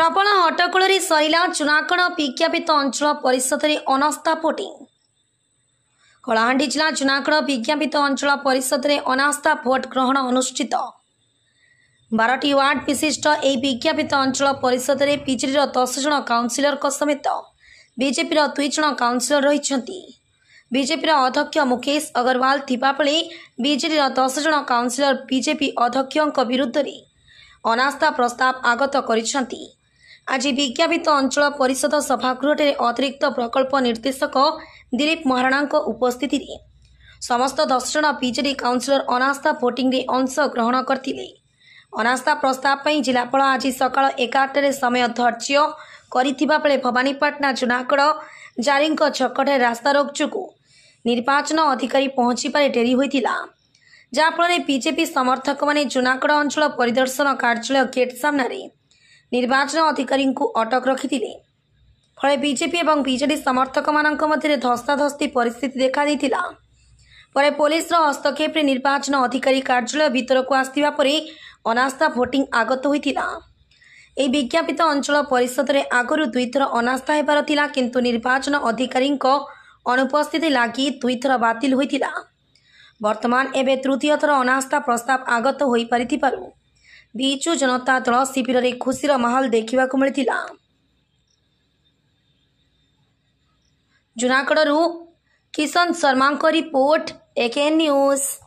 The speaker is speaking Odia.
ପ୍ରବଳ ହଟ୍ଟଗୋଳରେ ସରିଲା ଚୁନାକଣ ବିଜ୍ଞାପିତ ଅଞ୍ଚଳ ପରିଷଦରେ ଅନାସ୍ଥାପୋଟିଂ କଳାହାଣ୍ଡି ଜିଲ୍ଲା ଚୁନାକଣ ବିଜ୍ଞାପିତ ଅଞ୍ଚଳ ପରିଷଦରେ ଅନାସ୍ଥା ଭୋଟ୍ ଗ୍ରହଣ ଅନୁଷ୍ଠିତ ବାରଟି ୱାର୍ଡ଼ ବିଶିଷ୍ଟ ଏହି ବିଜ୍ଞାପିତ ଅଞ୍ଚଳ ପରିଷଦରେ ବିଜେଡ଼ିର ଦଶ ଜଣ କାଉନ୍ସିଲରଙ୍କ ସମେତ ବିଜେପିର ଦୁଇ ଜଣ କାଉନ୍ସିଲର ରହିଛନ୍ତି ବିଜେପିର ଅଧ୍ୟକ୍ଷ ମୁକେଶ ଅଗ୍ରୱାଲ ଥିବାବେଳେ ବିଜେଡ଼ିର ଦଶ ଜଣ କାଉନ୍ସିଲର ବିଜେପି ଅଧ୍ୟକ୍ଷଙ୍କ ବିରୁଦ୍ଧରେ ଅନାସ୍ଥା ପ୍ରସ୍ତାବ ଆଗତ କରିଛନ୍ତି ଆଜି ବିଜ୍ଞାପିତ ଅଞ୍ଚଳ ପରିଷଦ ସଭାଗୃହଠାରେ ଅତିରିକ୍ତ ପ୍ରକଳ୍ପ ନିର୍ଦ୍ଦେଶକ ଦିଲୀପ ମହାରଣାଙ୍କ ଉପସ୍ଥିତିରେ ସମସ୍ତ ଦଶଜଣ ବିଜେଡ଼ି କାଉନସିଲର ଅନାସ୍ଥା ଭୋଟିଂରେ ଅଂଶଗ୍ରହଣ କରିଥିଲେ ଅନାସ୍ଥା ପ୍ରସ୍ତାବ ପାଇଁ ଜିଲ୍ଲାପାଳ ଆଜି ସକାଳ ଏଗାରଟାରେ ସମୟ ଧୈର୍ଯ୍ୟ କରିଥିବାବେଳେ ଭବାନୀପାଟଣା ଜୁନାଗଡ଼ ଜାରିଙ୍କ ଛକଠାରେ ରାସ୍ତାରୋକ ଯୋଗୁଁ ନିର୍ବାଚନ ଅଧିକାରୀ ପହଞ୍ଚିବାରେ ଡେରି ହୋଇଥିଲା ଯାହାଫଳରେ ବିଜେପି ସମର୍ଥକମାନେ ଜୁନାଗଡ଼ ଅଞ୍ଚଳ ପରିଦର୍ଶନ କାର୍ଯ୍ୟାଳୟ ଗେଟ୍ ସାମ୍ନାରେ ନିର୍ବାଚନ ଅଧିକାରୀଙ୍କୁ ଅଟକ ରଖିଥିଲେ ଫଳରେ ବିଜେପି ଏବଂ ବିଜେଡି ସମର୍ଥକମାନଙ୍କ ମଧ୍ୟରେ ଧସ୍ତାଧସ୍ତି ପରିସ୍ଥିତି ଦେଖାଦେଇଥିଲା ପରେ ପୋଲିସର ହସ୍ତକ୍ଷେପରେ ନିର୍ବାଚନ ଅଧିକାରୀ କାର୍ଯ୍ୟାଳୟ ଭିତରକୁ ଆସିଥିବା ପରେ ଅନାସ୍ଥା ଭୋଟିଂ ଆଗତ ହୋଇଥିଲା ଏହି ବିଜ୍ଞାପିତ ଅଞ୍ଚଳ ପରିଷଦରେ ଆଗରୁ ଦୁଇଥର ଅନାସ୍ଥା ହେବାର ଥିଲା କିନ୍ତୁ ନିର୍ବାଚନ ଅଧିକାରୀଙ୍କ ଅନୁପସ୍ଥିତି ଲାଗି ଦୁଇଥର ବାତିଲ ହୋଇଥିଲା ବର୍ତ୍ତମାନ ଏବେ ତୃତୀୟ ଥର ଅନାସ୍ଥା ପ୍ରସ୍ତାବ ଆଗତ ହୋଇପାରିଥିବାରୁ ବିଜୁ ଜନତା ଦଳ ଶିବିରରେ ଖୁସିର ମାହୋଲ ଦେଖିବାକୁ ମିଳିଥିଲା ଜୁନାଗଡ଼ରୁ କିଶନ ଶର୍ମାଙ୍କ ରିପୋର୍ଟ ଏକେ ନ୍ୟୁଜ୍